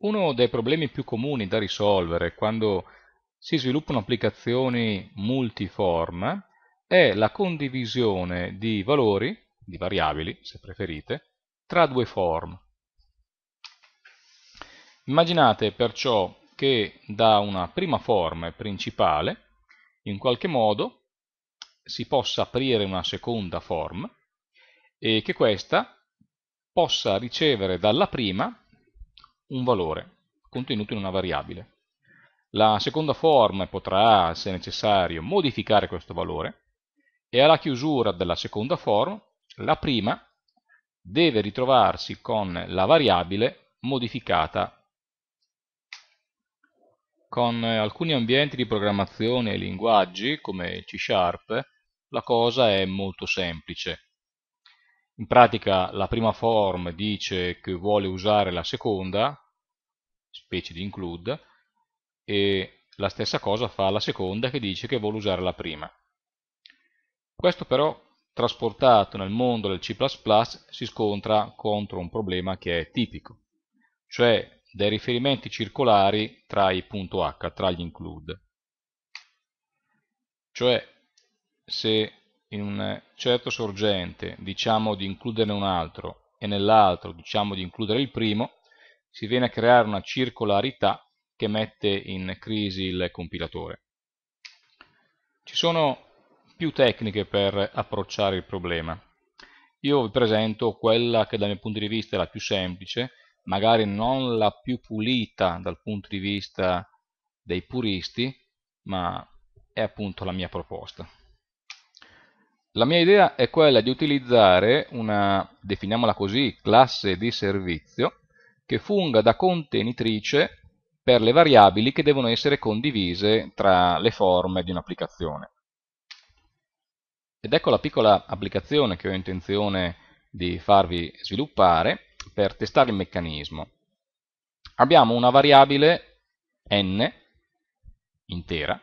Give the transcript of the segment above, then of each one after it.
Uno dei problemi più comuni da risolvere quando si sviluppano applicazioni multiform è la condivisione di valori, di variabili se preferite, tra due form. Immaginate perciò che da una prima form principale in qualche modo si possa aprire una seconda form e che questa possa ricevere dalla prima un valore contenuto in una variabile. La seconda form potrà, se necessario, modificare questo valore e alla chiusura della seconda form la prima deve ritrovarsi con la variabile modificata. Con alcuni ambienti di programmazione e linguaggi, come C Sharp, la cosa è molto semplice. In pratica la prima form dice che vuole usare la seconda, specie di include, e la stessa cosa fa la seconda che dice che vuole usare la prima. Questo però trasportato nel mondo del C++ si scontra contro un problema che è tipico, cioè dei riferimenti circolari tra i punto .h, tra gli include. Cioè, se in un certo sorgente diciamo di includerne un altro e nell'altro diciamo di includere il primo, si viene a creare una circolarità che mette in crisi il compilatore. Ci sono più tecniche per approcciare il problema. Io vi presento quella che dal mio punto di vista è la più semplice, magari non la più pulita dal punto di vista dei puristi, ma è appunto la mia proposta. La mia idea è quella di utilizzare una, definiamola così, classe di servizio che funga da contenitrice per le variabili che devono essere condivise tra le forme di un'applicazione. Ed ecco la piccola applicazione che ho intenzione di farvi sviluppare per testare il meccanismo. Abbiamo una variabile n intera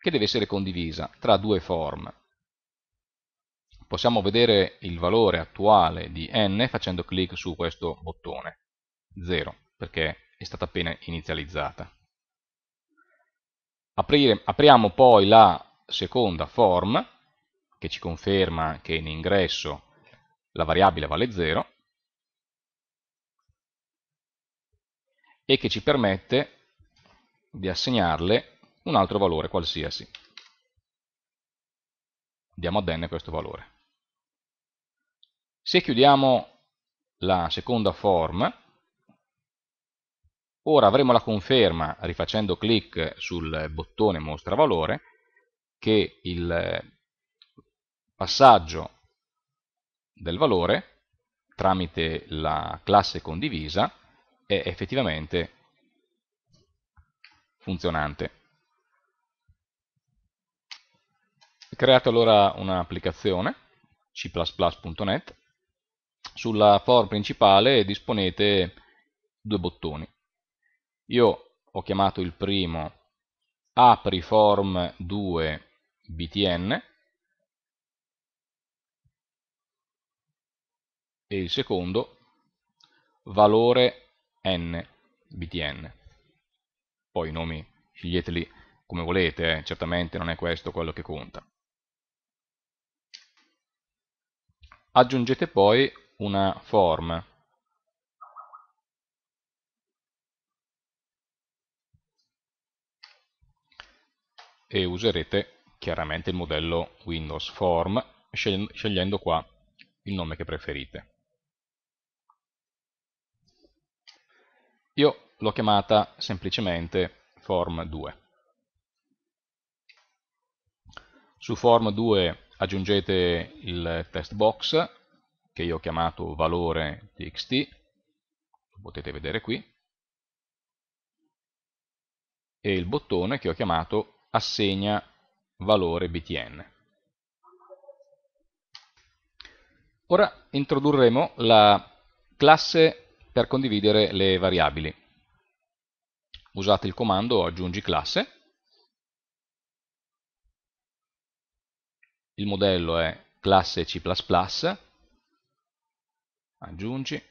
che deve essere condivisa tra due forme. Possiamo vedere il valore attuale di n facendo clic su questo bottone. 0 perché è stata appena inizializzata. Aprire, apriamo poi la seconda form che ci conferma che in ingresso la variabile vale 0 e che ci permette di assegnarle un altro valore qualsiasi. Diamo ad n questo valore. Se chiudiamo la seconda form, Ora avremo la conferma, rifacendo clic sul bottone mostra valore, che il eh, passaggio del valore tramite la classe condivisa è effettivamente funzionante. creato allora un'applicazione c++.net sulla for principale disponete due bottoni io ho chiamato il primo apriform 2 btn e il secondo valore nbtn. Poi i nomi sceglieteli come volete, eh, certamente non è questo quello che conta. Aggiungete poi una form e userete chiaramente il modello Windows Form scegliendo qua il nome che preferite. Io l'ho chiamata semplicemente Form 2. Su Form 2 aggiungete il test box che io ho chiamato valore txt, lo potete vedere qui, e il bottone che ho chiamato assegna valore btn. Ora introdurremo la classe per condividere le variabili. Usate il comando aggiungi classe. Il modello è classe C++, aggiungi.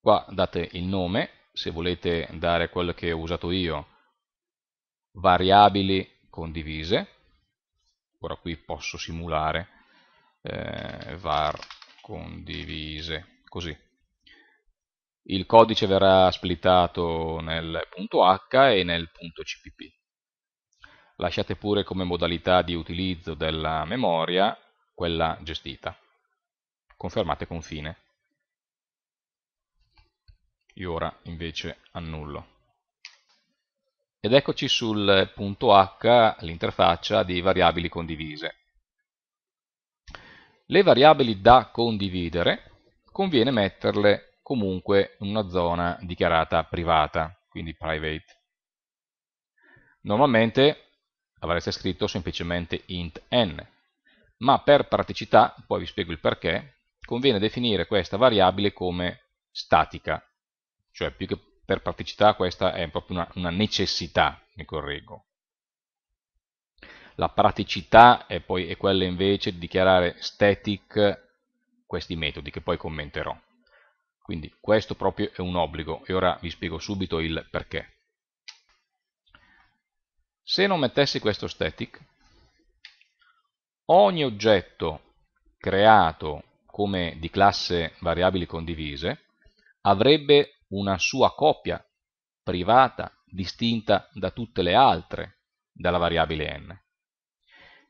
Qua date il nome, se volete dare quello che ho usato io variabili condivise, ora qui posso simulare eh, var condivise, così. Il codice verrà splittato nel punto .h e nel punto .cpp. Lasciate pure come modalità di utilizzo della memoria quella gestita. Confermate confine. Io ora invece annullo ed eccoci sul punto H, l'interfaccia di variabili condivise. Le variabili da condividere conviene metterle comunque in una zona dichiarata privata, quindi private. Normalmente avreste scritto semplicemente int n, ma per praticità, poi vi spiego il perché, conviene definire questa variabile come statica, cioè più che per praticità questa è proprio una, una necessità, mi correggo. La praticità è, poi, è quella invece di dichiarare static questi metodi che poi commenterò. Quindi questo proprio è un obbligo e ora vi spiego subito il perché. Se non mettessi questo static, ogni oggetto creato come di classe variabili condivise avrebbe una sua coppia privata distinta da tutte le altre dalla variabile n.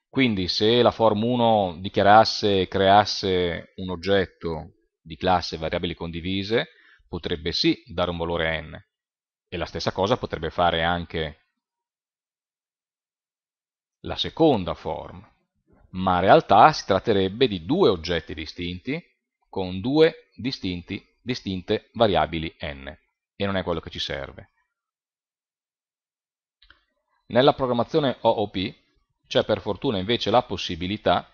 Quindi se la form 1 dichiarasse e creasse un oggetto di classe variabili condivise, potrebbe sì dare un valore n, e la stessa cosa potrebbe fare anche la seconda form, ma in realtà si tratterebbe di due oggetti distinti con due distinti distinte variabili n, e non è quello che ci serve. Nella programmazione OOP c'è per fortuna invece la possibilità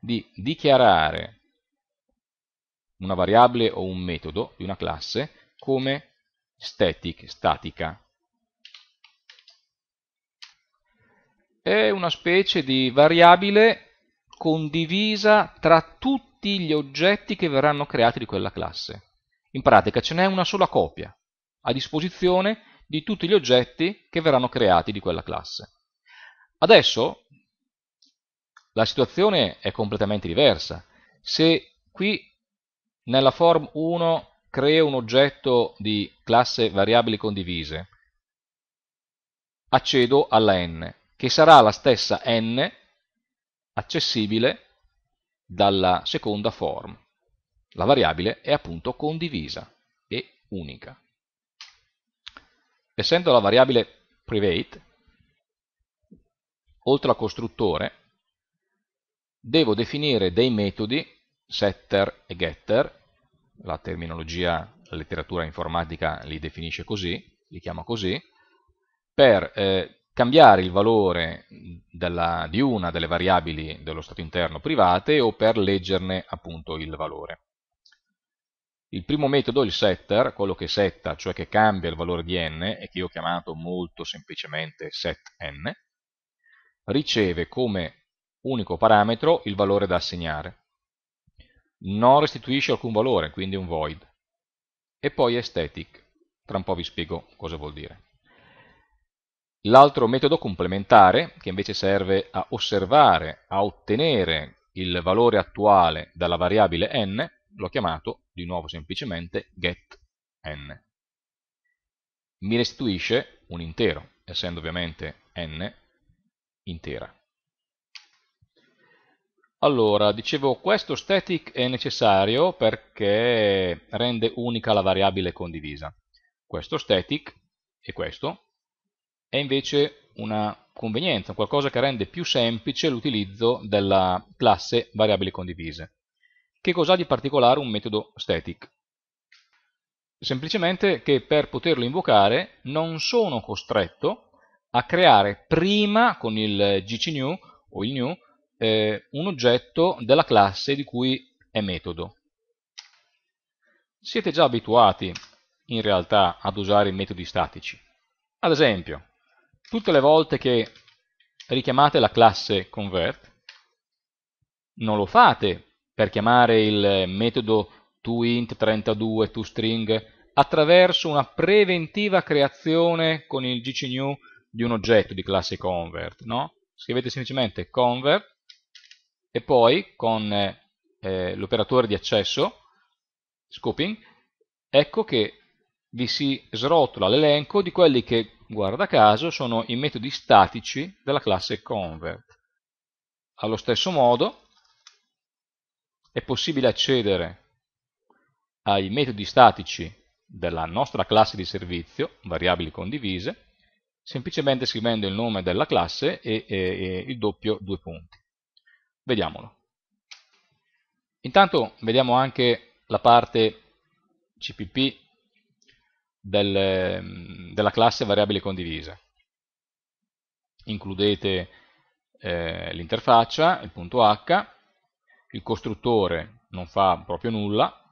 di dichiarare una variabile o un metodo di una classe come static, statica. È una specie di variabile condivisa tra tutti gli oggetti che verranno creati di quella classe. In pratica ce n'è una sola copia a disposizione di tutti gli oggetti che verranno creati di quella classe. Adesso la situazione è completamente diversa. Se qui nella form 1 creo un oggetto di classe variabili condivise, accedo alla n, che sarà la stessa n accessibile dalla seconda form. La variabile è appunto condivisa e unica. Essendo la variabile private, oltre al costruttore, devo definire dei metodi setter e getter, la terminologia, la letteratura informatica li definisce così, li chiama così, per eh, cambiare il valore della, di una delle variabili dello stato interno private o per leggerne appunto il valore. Il primo metodo, il setter, quello che setta, cioè che cambia il valore di n e che io ho chiamato molto semplicemente setn, riceve come unico parametro il valore da assegnare. Non restituisce alcun valore, quindi un void. E poi è static. Tra un po' vi spiego cosa vuol dire. L'altro metodo complementare, che invece serve a osservare, a ottenere il valore attuale dalla variabile n, l'ho chiamato di nuovo semplicemente getN. Mi restituisce un intero, essendo ovviamente n intera. Allora, dicevo, questo static è necessario perché rende unica la variabile condivisa. Questo static e questo è invece una convenienza, qualcosa che rende più semplice l'utilizzo della classe variabili condivise. Che cos'ha di particolare un metodo static? Semplicemente che per poterlo invocare non sono costretto a creare prima con il gcnew o il new eh, un oggetto della classe di cui è metodo. Siete già abituati in realtà ad usare metodi statici. Ad esempio, tutte le volte che richiamate la classe convert, non lo fate per chiamare il metodo toInt32 toString attraverso una preventiva creazione con il gcnew di un oggetto di classe convert. No? Scrivete semplicemente convert e poi con eh, eh, l'operatore di accesso, scoping, ecco che vi si srotola l'elenco di quelli che, guarda caso, sono i metodi statici della classe convert. Allo stesso modo, è possibile accedere ai metodi statici della nostra classe di servizio, variabili condivise, semplicemente scrivendo il nome della classe e, e, e il doppio due punti. Vediamolo. Intanto vediamo anche la parte CPP del, della classe variabili condivise. Includete eh, l'interfaccia, il punto H, il costruttore non fa proprio nulla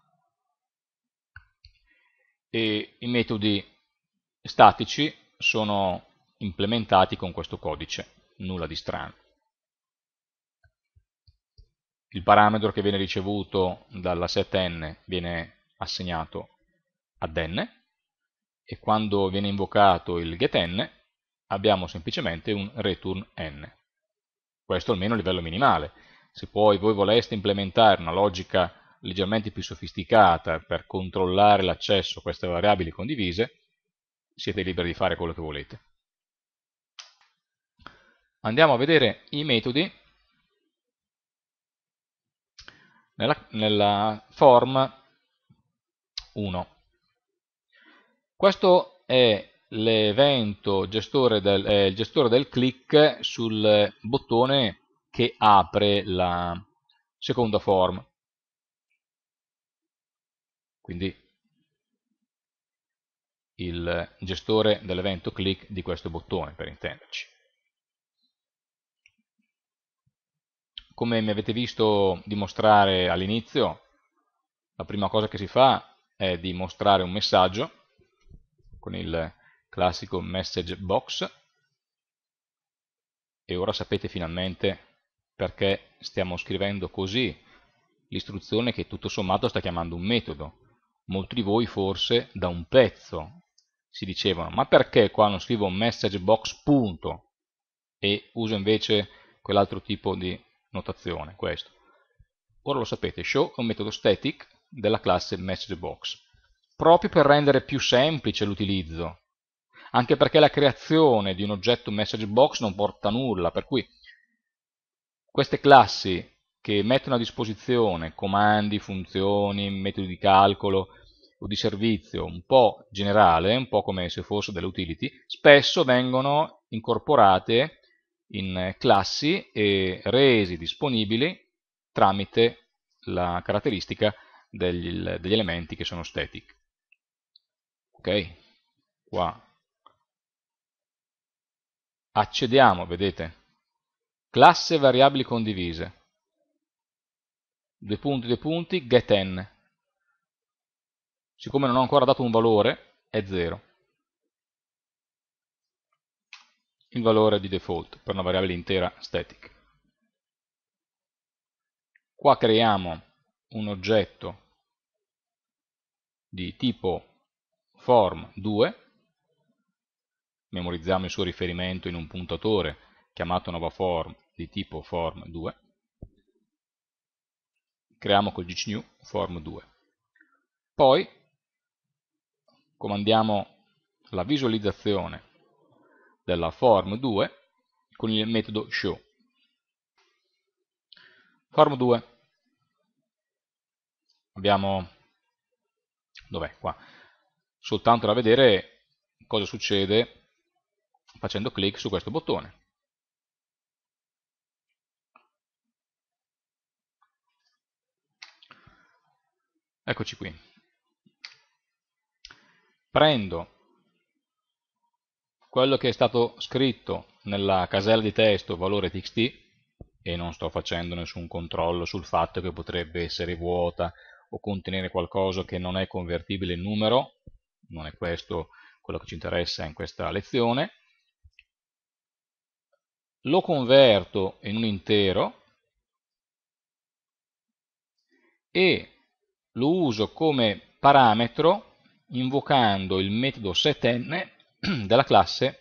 e i metodi statici sono implementati con questo codice, nulla di strano. Il parametro che viene ricevuto dalla set n viene assegnato ad n e quando viene invocato il getN abbiamo semplicemente un return n. Questo almeno a livello minimale. Se poi voi voleste implementare una logica leggermente più sofisticata per controllare l'accesso a queste variabili condivise, siete liberi di fare quello che volete. Andiamo a vedere i metodi nella, nella form 1. Questo è l'evento gestore eh, gestore del click sul bottone che apre la seconda form. Quindi il gestore dell'evento click di questo bottone, per intenderci. Come mi avete visto dimostrare all'inizio, la prima cosa che si fa è di mostrare un messaggio con il classico message box e ora sapete finalmente perché stiamo scrivendo così l'istruzione che tutto sommato sta chiamando un metodo. Molti di voi forse da un pezzo si dicevano ma perché qua non scrivo message box punto e uso invece quell'altro tipo di notazione, questo. Ora lo sapete, show è un metodo static della classe message box, proprio per rendere più semplice l'utilizzo, anche perché la creazione di un oggetto message box non porta nulla, per cui queste classi che mettono a disposizione comandi, funzioni, metodi di calcolo o di servizio un po' generale, un po' come se fosse delle utility, spesso vengono incorporate in eh, classi e resi disponibili tramite la caratteristica degli, degli elementi che sono static. Ok? Qua accediamo, vedete, Classe variabili condivise. Due punti, due punti, getN. Siccome non ho ancora dato un valore, è 0. Il valore di default per una variabile intera static. Qua creiamo un oggetto di tipo form2, memorizziamo il suo riferimento in un puntatore chiamato NovaForm di tipo form 2, creiamo col gcnew form 2. Poi comandiamo la visualizzazione della form 2 con il metodo show. Form 2 abbiamo dov'è qua soltanto da vedere cosa succede facendo clic su questo bottone Eccoci qui. Prendo quello che è stato scritto nella casella di testo valore txt e non sto facendo nessun controllo sul fatto che potrebbe essere vuota o contenere qualcosa che non è convertibile in numero, non è questo quello che ci interessa in questa lezione, lo converto in un intero e lo uso come parametro invocando il metodo setn della classe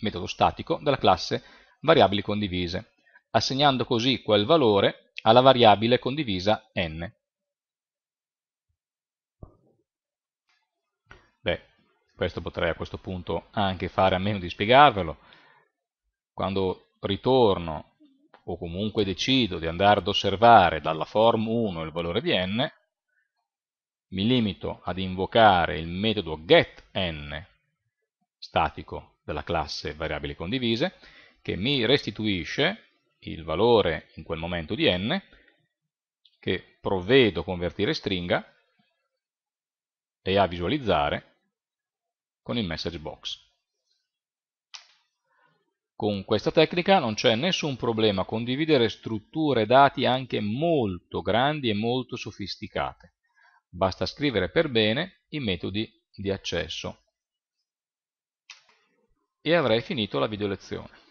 metodo statico della classe variabili condivise, assegnando così quel valore alla variabile condivisa n. Beh, questo potrei a questo punto anche fare a meno di spiegarvelo. Quando ritorno o comunque decido di andare ad osservare dalla form 1 il valore di n, mi limito ad invocare il metodo getN statico della classe variabili condivise che mi restituisce il valore in quel momento di n che provvedo a convertire stringa e a visualizzare con il message box. Con questa tecnica non c'è nessun problema a condividere strutture dati anche molto grandi e molto sofisticate. Basta scrivere per bene i metodi di accesso. E avrei finito la video lezione.